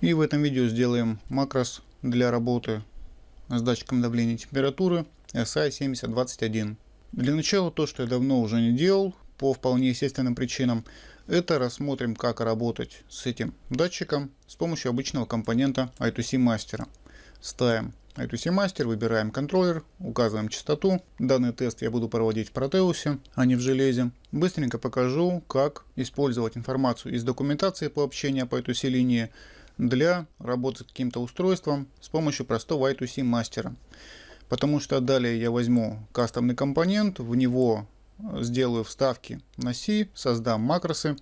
И в этом видео сделаем макрос для работы с датчиком давления и температуры SI7021. Для начала то, что я давно уже не делал, по вполне естественным причинам, это рассмотрим, как работать с этим датчиком с помощью обычного компонента I2C Master. Ставим I2C Master, выбираем контроллер, указываем частоту. Данный тест я буду проводить в Протеусе, а не в железе. Быстренько покажу, как использовать информацию из документации по общению по I2C линии для работы с каким-то устройством с помощью простого I2C мастера. Потому что далее я возьму кастомный компонент, в него сделаю вставки на C, создам макросы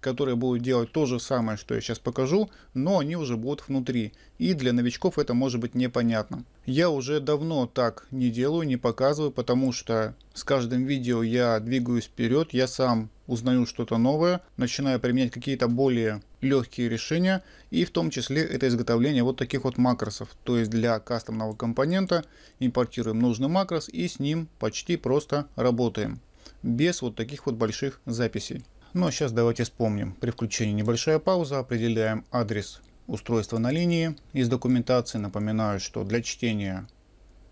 которые будут делать то же самое, что я сейчас покажу, но они уже будут внутри. И для новичков это может быть непонятно. Я уже давно так не делаю, не показываю, потому что с каждым видео я двигаюсь вперед, я сам узнаю что-то новое, начинаю применять какие-то более легкие решения, и в том числе это изготовление вот таких вот макросов. То есть для кастомного компонента импортируем нужный макрос и с ним почти просто работаем без вот таких вот больших записей. Но сейчас давайте вспомним. При включении небольшая пауза, определяем адрес устройства на линии из документации. Напоминаю, что для чтения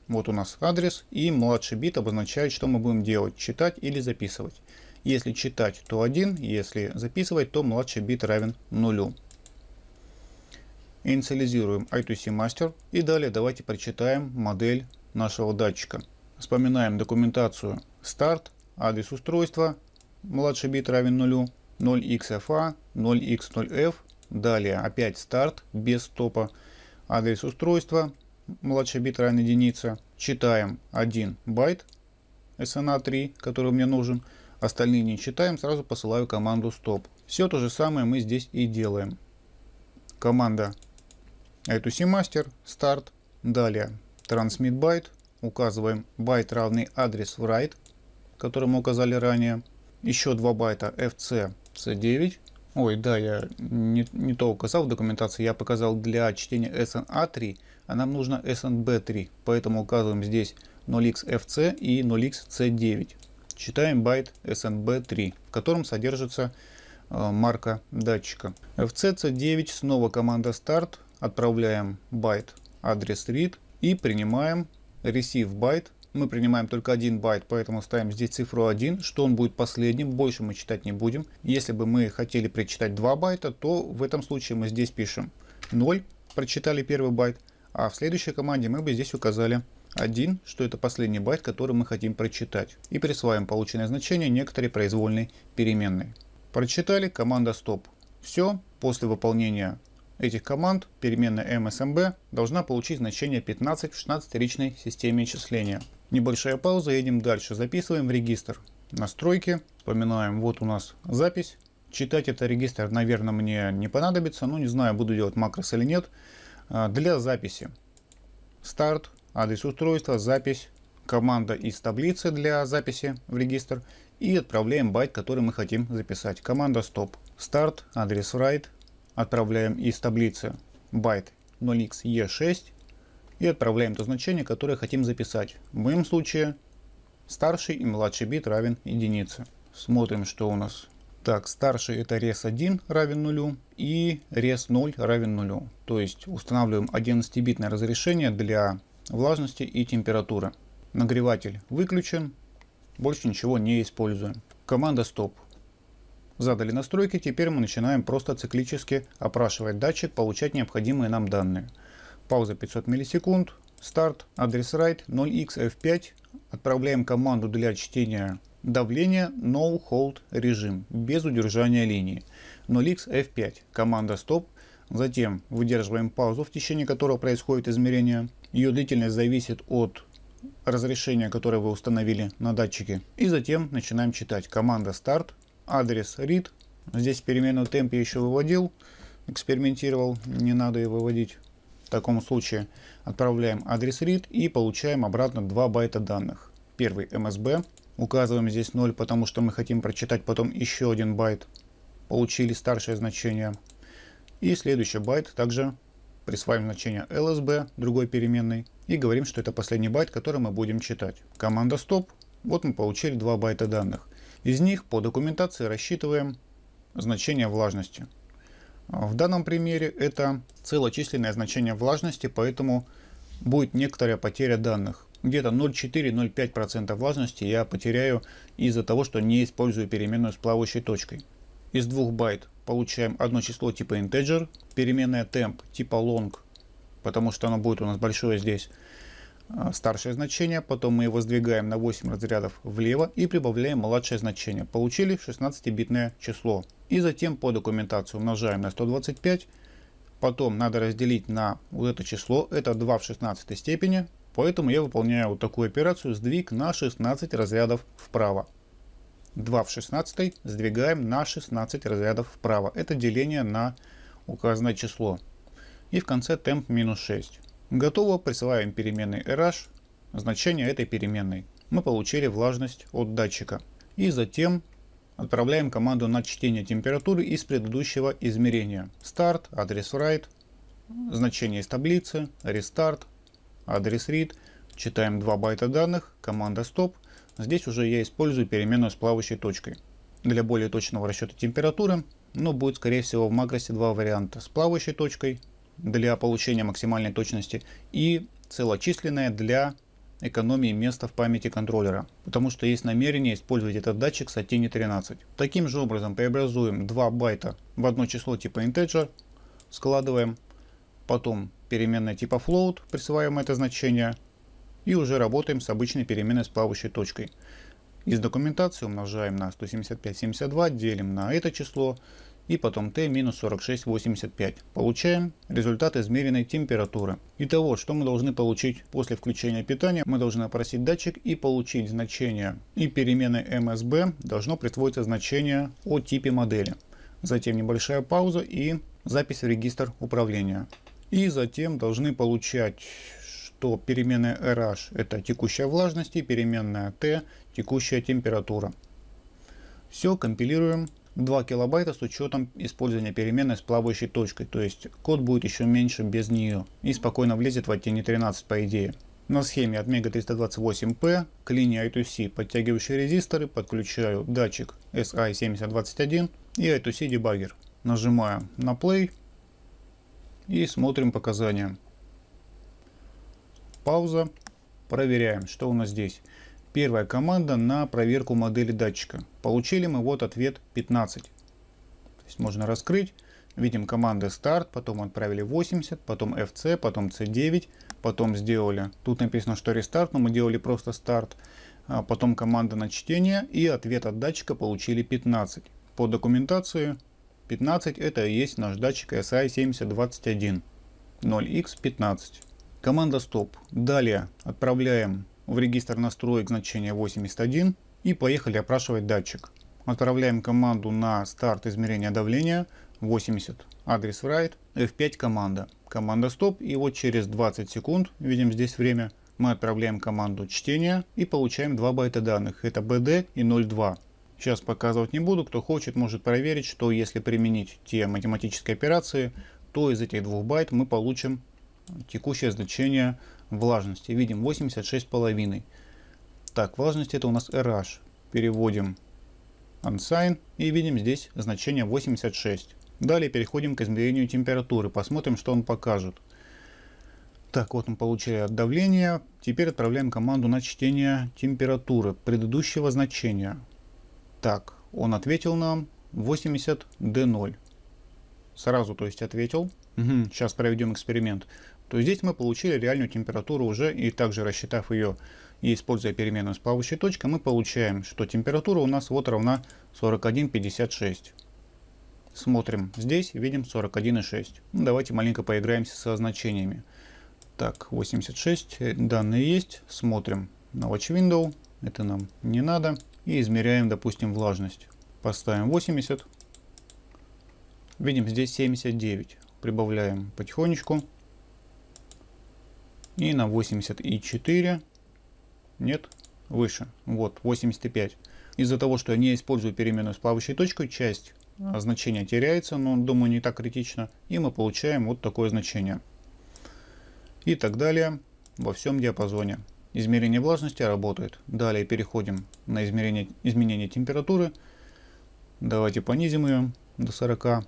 вот у нас адрес и младший бит обозначает, что мы будем делать, читать или записывать. Если читать, то 1, если записывать, то младший бит равен 0. Инициализируем I2C Master и далее давайте прочитаем модель нашего датчика. Вспоминаем документацию старт, адрес устройства, младший бит равен нулю, 0xfa, 0x0f, а, далее опять старт без топа, адрес устройства, младший бит равен единице, читаем 1 байт SNA3, а который мне нужен, остальные не читаем, сразу посылаю команду стоп. Все то же самое мы здесь и делаем. Команда эту master старт, далее transmit byte, указываем байт равный адрес write, который мы указали ранее, еще 2 байта FC C9. Ой, да, я не, не то указал в документации, я показал для чтения SNA3, а нам нужно SNB3, поэтому указываем здесь 0xFC и 0xC9. Читаем байт SNB3, в котором содержится э, марка датчика. FCC9 снова команда старт, отправляем байт адрес read и принимаем receive byte мы принимаем только один байт, поэтому ставим здесь цифру 1, что он будет последним, больше мы читать не будем. Если бы мы хотели прочитать 2 байта, то в этом случае мы здесь пишем 0, прочитали первый байт, а в следующей команде мы бы здесь указали 1, что это последний байт, который мы хотим прочитать, и присваиваем полученное значение некоторой произвольной переменной. Прочитали команда стоп. Все, после выполнения этих команд переменная msmb должна получить значение 15 в 16-ричной системе числения. Небольшая пауза, едем дальше. Записываем в регистр настройки. Вспоминаем, вот у нас запись. Читать это регистр, наверное, мне не понадобится. Ну, не знаю, буду делать макрос или нет. А, для записи. Старт, адрес устройства, запись, команда из таблицы для записи в регистр. И отправляем байт, который мы хотим записать. Команда стоп. Старт, адрес write. Отправляем из таблицы байт 0xe6 и отправляем то значение, которое хотим записать. В моем случае старший и младший бит равен единице. Смотрим, что у нас. Так, старший это res1 равен нулю и res0 равен нулю. То есть устанавливаем 11-битное разрешение для влажности и температуры. Нагреватель выключен, больше ничего не используем. Команда стоп. Задали настройки, теперь мы начинаем просто циклически опрашивать датчик, получать необходимые нам данные пауза 500 миллисекунд, старт, адрес write 0xf5, отправляем команду для чтения давления no hold режим, без удержания линии, 0xf5, команда стоп, затем выдерживаем паузу, в течение которой происходит измерение, ее длительность зависит от разрешения, которое вы установили на датчике, и затем начинаем читать, команда старт, адрес read, здесь переменную темп я еще выводил, экспериментировал, не надо ее выводить. В таком случае отправляем адрес read и получаем обратно 2 байта данных. Первый MSB, указываем здесь 0, потому что мы хотим прочитать потом еще один байт. Получили старшее значение. И следующий байт также присваиваем значение LSB, другой переменной, и говорим, что это последний байт, который мы будем читать. Команда stop. Вот мы получили 2 байта данных. Из них по документации рассчитываем значение влажности. В данном примере это целочисленное значение влажности, поэтому будет некоторая потеря данных. Где-то 0,4-0,5% влажности я потеряю из-за того, что не использую переменную с плавающей точкой. Из двух байт получаем одно число типа integer, переменная temp типа long, потому что оно будет у нас большое здесь, Э, старшее значение, потом мы его сдвигаем на 8 разрядов влево и прибавляем младшее значение. Получили 16-битное число. И затем по документации умножаем на 125, потом надо разделить на вот это число, это 2 в 16 степени, поэтому я выполняю вот такую операцию, сдвиг на 16 разрядов вправо. 2 в 16 сдвигаем на 16 разрядов вправо, это деление на указанное число. И в конце темп минус 6. Готово, присылаем переменной RH значение этой переменной. Мы получили влажность от датчика. И затем отправляем команду на чтение температуры из предыдущего измерения. Start, адрес write, значение из таблицы, restart, адрес read. Читаем 2 байта данных, команда stop. Здесь уже я использую переменную с плавающей точкой. Для более точного расчета температуры, но будет скорее всего в макросе два варианта с плавающей точкой для получения максимальной точности и целочисленное для экономии места в памяти контроллера, потому что есть намерение использовать этот датчик с Atene 13. Таким же образом преобразуем 2 байта в одно число типа integer, складываем, потом переменная типа float, присваиваем это значение и уже работаем с обычной переменной с плавающей точкой. Из документации умножаем на 175,72, делим на это число, и потом Т минус 46,85. Получаем результат измеренной температуры. Итого, что мы должны получить после включения питания? Мы должны опросить датчик и получить значение. И переменной MSB должно присвоиться значение о типе модели. Затем небольшая пауза и запись в регистр управления. И затем должны получать что переменная RH это текущая влажность и переменная T текущая температура. Все компилируем 2 килобайта с учетом использования переменной с плавающей точкой, то есть код будет еще меньше без нее и спокойно влезет в оттени 13 по идее. На схеме от Mega 328P к линии I2C подтягивающие резисторы подключаю датчик SI7021 и I2C дебаггер. Нажимаем на play и смотрим показания. Пауза. Проверяем, что у нас здесь. Первая команда на проверку модели датчика. Получили мы вот ответ 15. То есть можно раскрыть. Видим команды старт, потом отправили 80, потом FC, потом C9, потом сделали. Тут написано, что рестарт, но мы делали просто старт. А потом команда на чтение и ответ от датчика получили 15. По документации 15 это и есть наш датчик SI 7021 0x15. Команда стоп. Далее отправляем в регистр настроек значение 81 и поехали опрашивать датчик. Отправляем команду на старт измерения давления 80, адрес write, F5 команда, команда стоп и вот через 20 секунд, видим здесь время, мы отправляем команду чтения и получаем 2 байта данных, это BD и 0.2. Сейчас показывать не буду, кто хочет может проверить, что если применить те математические операции, то из этих двух байт мы получим текущее значение влажности. Видим 86,5. Так, влажность это у нас RH. Переводим unsign и видим здесь значение 86. Далее переходим к измерению температуры. Посмотрим, что он покажет. Так, вот мы получили от давления. Теперь отправляем команду на чтение температуры предыдущего значения. Так, он ответил нам 80 D0 сразу то есть, ответил. Угу. Сейчас проведем эксперимент. То здесь мы получили реальную температуру уже, и также рассчитав ее и используя переменную с плавающей точкой, мы получаем, что температура у нас вот равна 41,56. Смотрим здесь, видим 41,6. Ну, давайте маленько поиграемся со значениями. Так, 86, э, данные есть, смотрим. на Watch Window, это нам не надо. И измеряем, допустим, влажность. Поставим 80. Видим здесь 79. Прибавляем потихонечку. И на 84. Нет, выше. Вот, 85. Из-за того, что я не использую переменную с плавающей точкой, часть значения теряется, но, думаю, не так критично. И мы получаем вот такое значение. И так далее во всем диапазоне. Измерение влажности работает. Далее переходим на измерение, изменение температуры. Давайте понизим ее до 40.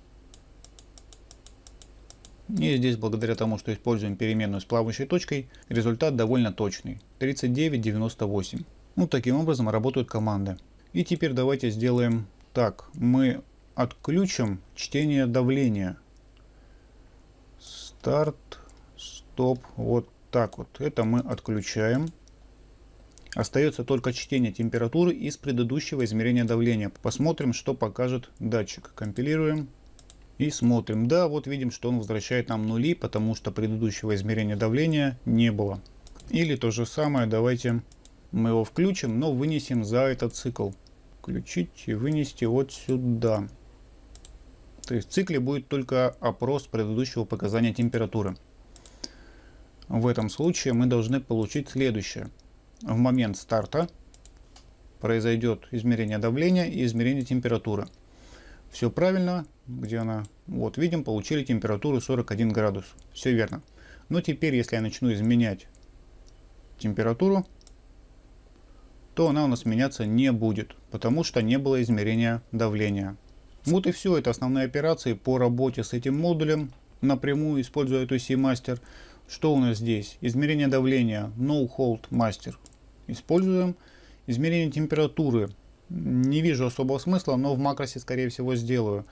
И здесь, благодаря тому, что используем переменную с плавающей точкой, результат довольно точный – 39,98. Ну, таким образом работают команды. И теперь давайте сделаем так. Мы отключим чтение давления. Старт, стоп, вот так вот. Это мы отключаем. Остается только чтение температуры из предыдущего измерения давления. Посмотрим, что покажет датчик. Компилируем. И смотрим. Да, вот видим, что он возвращает нам нули, потому что предыдущего измерения давления не было. Или то же самое, давайте мы его включим, но вынесем за этот цикл. Включить и вынести вот сюда. То есть в цикле будет только опрос предыдущего показания температуры. В этом случае мы должны получить следующее. В момент старта произойдет измерение давления и измерение температуры. Все правильно. Где она? Вот, видим, получили температуру 41 градус. Все верно. Но теперь, если я начну изменять температуру, то она у нас меняться не будет, потому что не было измерения давления. Вот и все, это основные операции по работе с этим модулем, напрямую используя эту C-Master. Что у нас здесь? Измерение давления, No Hold Master. Используем. Измерение температуры, не вижу особого смысла, но в макросе, скорее всего, сделаю.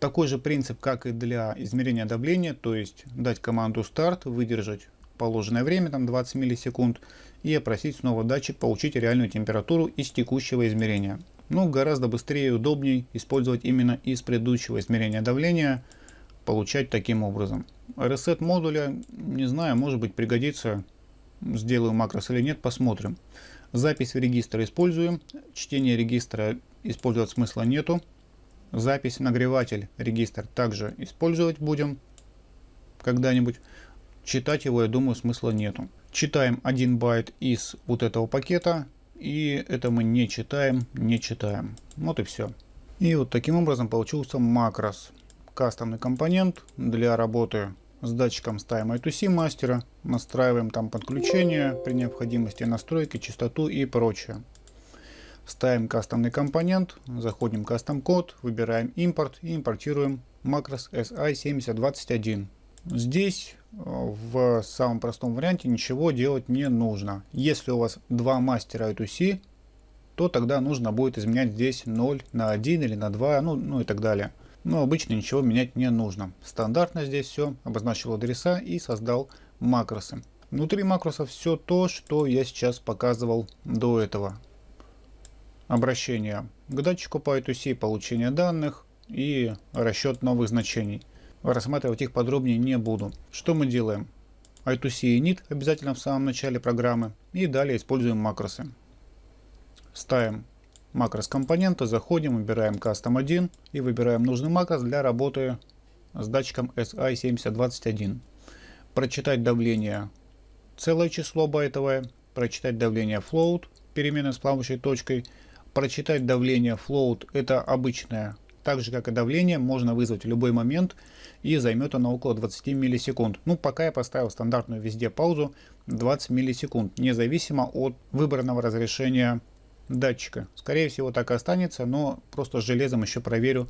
Такой же принцип, как и для измерения давления, то есть дать команду старт, выдержать положенное время, там 20 миллисекунд, и опросить снова датчик, получить реальную температуру из текущего измерения. Ну, гораздо быстрее и удобнее использовать именно из предыдущего измерения давления, получать таким образом. Ресет модуля, не знаю, может быть пригодится Сделаю макрос или нет, посмотрим. Запись в регистр используем. Чтение регистра использовать смысла нету. Запись нагреватель регистр также использовать будем когда-нибудь. Читать его, я думаю, смысла нету. Читаем 1 байт из вот этого пакета. И это мы не читаем, не читаем. Вот и все. И вот таким образом получился макрос. Кастомный компонент для работы с датчиком ставим I2C мастера, настраиваем там подключение, при необходимости настройки, частоту и прочее. Ставим кастомный компонент, заходим в кастом код, выбираем импорт и импортируем макрос SI7021. Здесь э, в самом простом варианте ничего делать не нужно. Если у вас два мастера I2C, то тогда нужно будет изменять здесь 0 на 1 или на 2, ну, ну и так далее. Но обычно ничего менять не нужно. Стандартно здесь все. Обозначил адреса и создал макросы. Внутри макроса все то, что я сейчас показывал до этого. Обращение к датчику по I2C, получение данных и расчет новых значений. Рассматривать их подробнее не буду. Что мы делаем? I2C init обязательно в самом начале программы. И далее используем макросы. Ставим макрос компонента, заходим, выбираем Custom 1 и выбираем нужный макрос для работы с датчиком SI7021. Прочитать давление целое число байтовое, прочитать давление float, перемены с плавающей точкой, прочитать давление float это обычное, так же как и давление, можно вызвать в любой момент и займет оно около 20 миллисекунд. Ну пока я поставил стандартную везде паузу 20 миллисекунд, независимо от выбранного разрешения датчика. Скорее всего так и останется, но просто с железом еще проверю,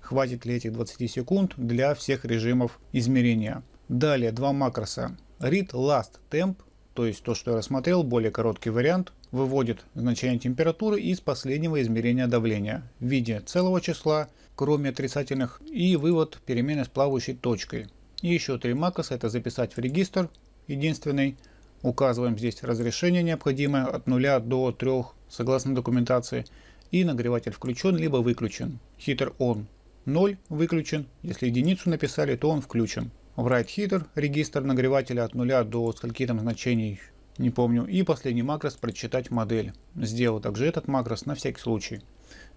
хватит ли этих 20 секунд для всех режимов измерения. Далее два макроса. Read Last Temp, то есть то, что я рассмотрел, более короткий вариант, выводит значение температуры из последнего измерения давления в виде целого числа, кроме отрицательных, и вывод перемены с плавающей точкой. И еще три макроса это записать в регистр единственный, Указываем здесь разрешение необходимое от 0 до 3 согласно документации и нагреватель включен либо выключен. Хитер он 0 выключен, если единицу написали, то он включен. В write heater регистр нагревателя от 0 до скольки там значений, не помню. И последний макрос прочитать модель. Сделал также этот макрос на всякий случай.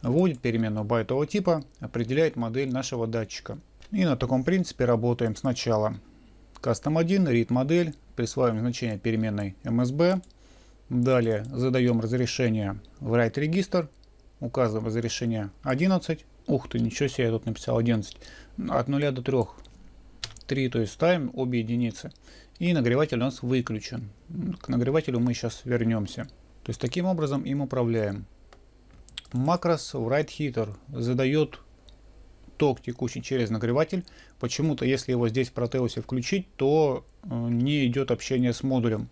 Вводит переменную байтового типа, определяет модель нашего датчика. И на таком принципе работаем сначала. Custom 1, read модель, присваиваем значение переменной MSB. Далее задаем разрешение в write регистр, указываем разрешение 11. Ух ты, ничего себе, я тут написал 11. От 0 до 3. 3, то есть ставим обе единицы. И нагреватель у нас выключен. К нагревателю мы сейчас вернемся. То есть таким образом им управляем. Макрос в write heater задает ток текущий через нагреватель. Почему-то, если его здесь в Протеусе включить, то э, не идет общение с модулем.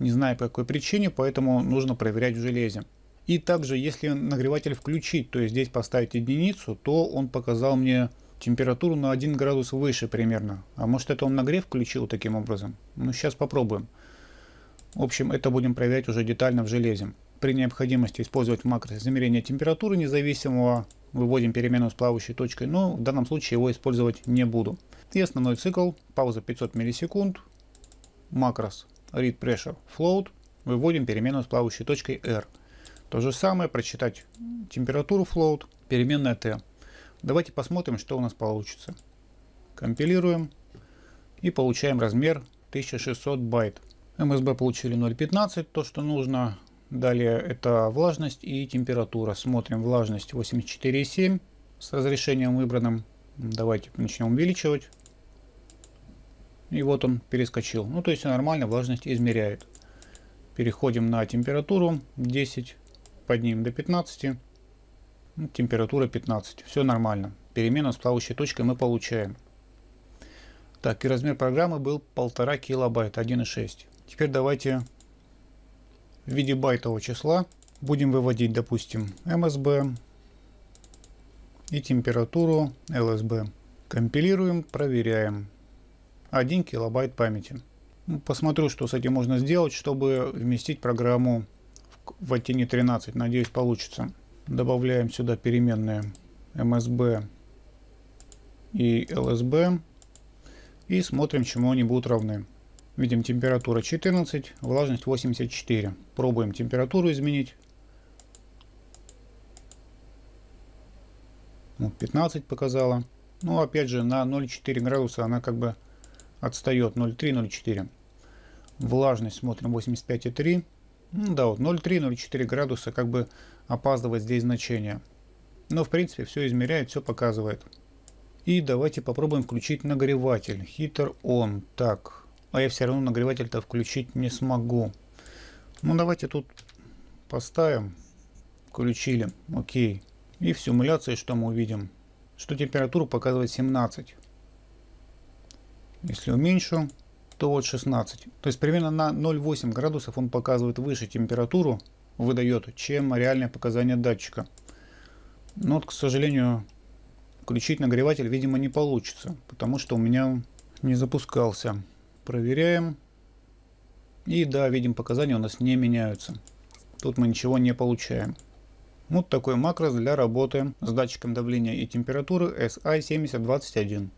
Не знаю по какой причине, поэтому нужно проверять в железе. И также, если нагреватель включить, то есть здесь поставить единицу, то он показал мне температуру на 1 градус выше примерно. А может это он нагрев включил таким образом? Ну сейчас попробуем. В общем, это будем проверять уже детально в железе. При необходимости использовать макрос измерения температуры независимого выводим переменную с плавающей точкой, но в данном случае его использовать не буду. И основной цикл, пауза 500 миллисекунд, макрос read pressure float, выводим переменную с плавающей точкой R. То же самое прочитать температуру float, переменная T. Давайте посмотрим, что у нас получится. Компилируем и получаем размер 1600 байт. MSB получили 0.15, то что нужно. Далее это влажность и температура. Смотрим влажность 84,7 с разрешением выбранным. Давайте начнем увеличивать. И вот он перескочил. Ну то есть нормально влажность измеряет. Переходим на температуру 10, поднимем до 15. Ну, температура 15. Все нормально. Перемену с плавающей точкой мы получаем. Так, и размер программы был 1,5 килобайта, 1,6. Теперь давайте в виде байтового числа будем выводить, допустим, MSB и температуру LSB. Компилируем, проверяем. 1 килобайт памяти. Ну, посмотрю, что с этим можно сделать, чтобы вместить программу в оттене 13. Надеюсь, получится. Добавляем сюда переменные MSB и LSB. И смотрим, чему они будут равны. Видим температура 14, влажность 84. Пробуем температуру изменить. 15 показала. Ну, опять же, на 0,4 градуса она как бы отстает. 0,3-0,4. Влажность смотрим 85,3. Ну, да, вот 0,3-0,4 градуса как бы опаздывает здесь значение. Но, в принципе, все измеряет, все показывает. И давайте попробуем включить нагреватель. Хитер он. Так, а я все равно нагреватель-то включить не смогу. Ну давайте тут поставим. Включили. Окей. И в симуляции что мы увидим? Что температура показывает 17. Если уменьшу, то вот 16. То есть примерно на 0,8 градусов он показывает выше температуру, выдает, чем реальное показание датчика. Но вот, к сожалению, включить нагреватель, видимо, не получится, потому что у меня не запускался. Проверяем. И да, видим показания у нас не меняются. Тут мы ничего не получаем. Вот такой макрос для работы с датчиком давления и температуры SI7021.